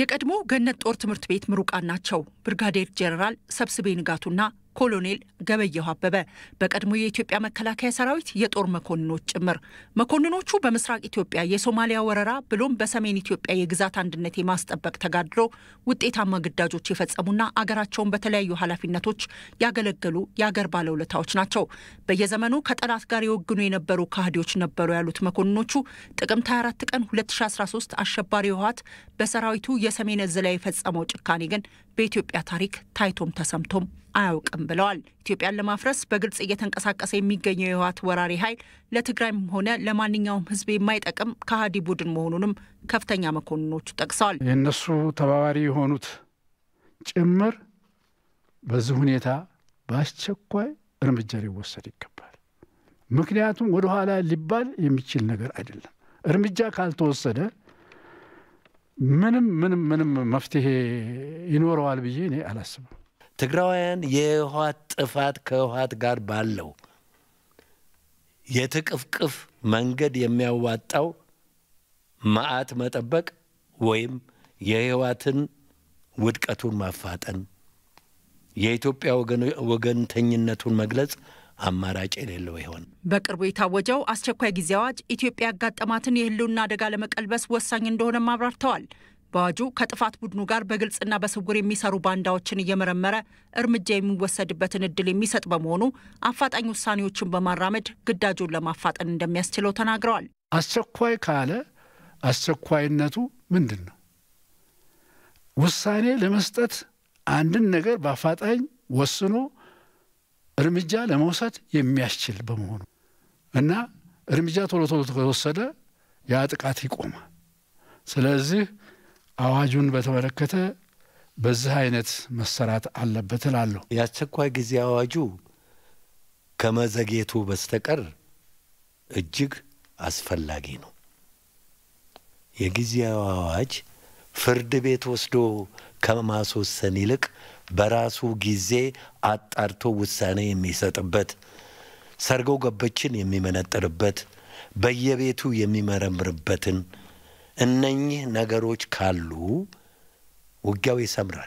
የቀድሞ ገነት ጦር ትምህርት ቤት ምሩቃን ናቸው ብርጋዴር ጄኔራል ሰብስቤ ንጋቱና ኮሎኔል ገበየሁ አበበ በቀድሞ የኢትዮጵያ መከላከያ ሰራዊት የጦር መኮንኖች ጭምር። መኮንኖቹ በምስራቅ ኢትዮጵያ የሶማሊያ ወረራ ብሎም በሰሜን ኢትዮጵያ የግዛት አንድነት የማስጠበቅ ተጋድሎ ውጤታማ ግዳጆች የፈጸሙና አገራቸውን በተለያዩ ኃላፊነቶች ያገለገሉ የአገር ባለውለታዎች ናቸው። በየዘመኑ ከጠላት ጋር የወግኑ የነበሩ ካህዲዎች ነበሩ ያሉት መኮንኖቹ ጥቅምት 24 ቀን 2013 አሸባሪ ህወሓት በሰራዊቱ የሰሜን እዝ ላይ የፈጸመው ጭካኔ ግን በኢትዮጵያ ታሪክ ታይቶም ተሰምቶም አያውቅም። አናውቅም ብለዋል። ኢትዮጵያን ለማፍረስ በግልጽ እየተንቀሳቀሰ የሚገኘው የህወሓት ወራሪ ኃይል ለትግራይም ሆነ ለማንኛውም ህዝብ የማይጠቅም ከሃዲ ቡድን መሆኑንም ከፍተኛ መኮንኖቹ ጠቅሰዋል። የእነሱ ተባባሪ የሆኑት ጭምር በዚህ ሁኔታ በአስቸኳይ እርምጃ ሊወሰድ ይገባል። ምክንያቱም ወደኋላ ሊባል የሚችል ነገር አይደለም። እርምጃ ካልተወሰደ ምንም ምንም ምንም መፍትሄ ይኖረዋል ብዬ እኔ አላስብም። ትግራውያን የህወሓት ጥፋት ከህወሓት ጋር ባለው የትቅፍቅፍ መንገድ የሚያዋጣው መዓት መጠበቅ ወይም የህወሓትን ውድቀቱን ማፋጠን የኢትዮጵያ ወገንተኝነቱን መግለጽ አማራጭ የሌለው ይሆን። በቅርቡ የታወጀው አስቸኳይ ጊዜ አዋጅ ኢትዮጵያ ያጋጠማትን የህልውና አደጋ ለመቀልበስ ወሳኝ እንደሆነም አብራርተዋል። በአዋጁ ከጥፋት ቡድኑ ጋር በግልጽና በስውር የሚሰሩ ባንዳዎችን እየመረመረ እርምጃ የሚወሰድበትን እድል የሚሰጥ በመሆኑ አፋጣኝ ውሳኔዎችን በማራመድ ግዳጁን ለማፋጠን እንደሚያስችለው ተናግረዋል። አስቸኳይ ካለ አስቸኳይነቱ ምንድን ነው? ውሳኔ ለመስጠት አንድን ነገር በአፋጣኝ ወስኖ እርምጃ ለመውሰድ የሚያስችል በመሆኑ እና እርምጃ ቶሎ ቶሎ ከተወሰደ ያ ጥቃት ይቆማል። ስለዚህ አዋጁን በተመለከተ በዚህ አይነት መሰራት አለበት እላለሁ። የአስቸኳይ ጊዜ አዋጁ ከመዘግየቱ በስተቀር እጅግ አስፈላጊ ነው። የጊዜያዊ አዋጅ ፍርድ ቤት ወስዶ ከማስወሰን ይልቅ በራሱ ጊዜ አጣርቶ ውሳኔ የሚሰጥበት፣ ሰርጎ ገቦችን የሚመነጥርበት፣ በየቤቱ የሚመረምርበትን እነኚህ ነገሮች ካሉ ውጊያው ይሰምራል።